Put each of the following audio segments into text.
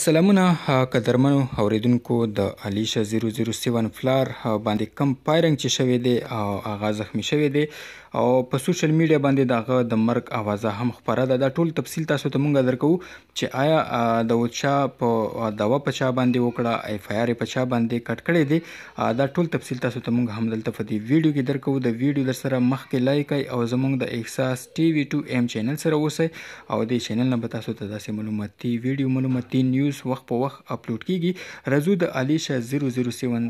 سلامونه قدرمنو اوریدونکو د الیشا 007 فلار باندې کم پایرنګ چې شوې دی او هغه زخمی شوې دی او په سوشل میډیا باندې داغه د مرګ आवाज هم خبره ده دا ټول تفصیل تاسو ته مونږ درکو چې آیا د وچا په دوا پچا باندې وکړه اف ای آر پچا باندې کټ کړې دي دا ټول تفصیل تاسو ته مونږ هم دلته په دې ویډیو کې درکو د ویډیو در سره مخ کې لایک او زمونږ د احساس ټي وي 2 ام چینل سره اوسئ او د چینل نه به تاسو ته داسې معلوماتي ویډیو معلوماتي نیوز وخت په وخت اپلوډ کیږي راځو د الیشا 007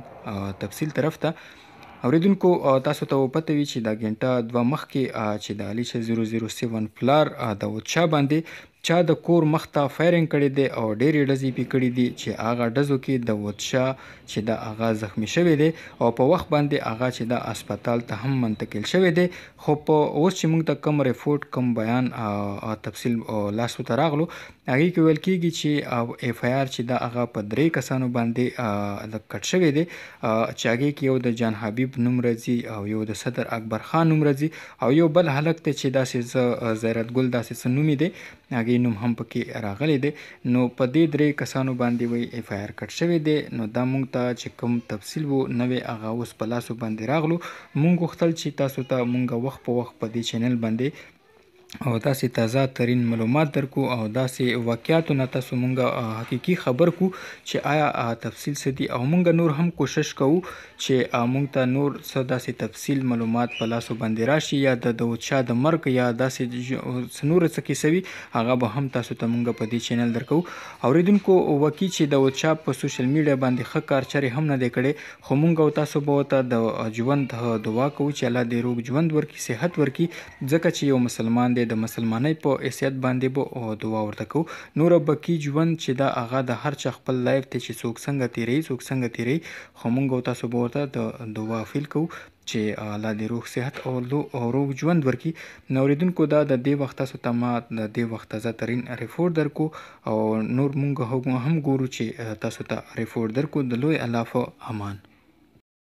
تفصیل طرف ته اوریدونکو تاسو ته پته وی چې دا غنټه دوه مخ کې چې د الیشا 007 پلار د وچا باندې چا د کور مخ ته فایرینګ کړي دي او ډېری ډزې پې کړي دي چې هغه ډزو کې د ودشا چې د هغه زخمی شوی دی او په وخت باندې هغه چې د هسپتال ته هم منتقل شوی دی خو په اوس چې موږ ته کم ریپورت کم بیان او تفصیل لاسو ته راغلو هغه کې ویل کیږي چې اف آی آر چې د هغه په درې کسانو باندې د کټ شوی دی چې هغه کې یو د جان حبیب نوم راځي او یو د صدر اکبر خان نوم راځي او یو بل هلک ته چې داسې زیرت ګل داسې نومي دی هغه دې نوم هم پکې راغلی دی نو په دې درې کسانو باندې وای اف آی آر کټ شوی دی نو دا مونږ ته چې کوم تفصیل وو نوې هغه اوس په لاسو باندې راغلو مونږ غوښتل چې تاسو ته تا مونږ وخت په وخت په دې چینل باندې او داسې تازه ترين معلومات درکو او داسې واقعیت نه تاسو مونږه حقيقي خبر کو چې آیا تفصیل سدي او مونږه نور هم کوشش کوو چې مونږ ته نور څه داسې تفصیل معلومات په لاسو باندې راشي یا د دوچا د مرګ یا داسې سنور څه کیسوي هغه به هم تاسو ته مونږ په دې چینل درکو اوریدونکو وکی چې دوچا په سوشل میډیا باندې ښه کار چاري هم نه دی کړي خو مونږ او تاسو به ته د ژوند دعا کوو چې الله دې روغ ژوند ورکړي صحت ورکړي ځکه چې یو مسلمان دی د مسلمانۍ په حیثیت باندې به دعا ورته کوو نور به کی ژوند چې دا هغه د هر چا خپل لایف ته چې څوک څنګه تیری څوک څنګه تیری خو موږ او تاسو به ورته د دعا فیل کوو چې الله دې روح صحت او لو روغ ژوند ورکړي نوریدونکو دا د دې وخت سره تما د دې وخت زه ترين ریفور درکو او نور مونږ هم ګورو چې تاسو ته ریفور درکو د لوی الله په امان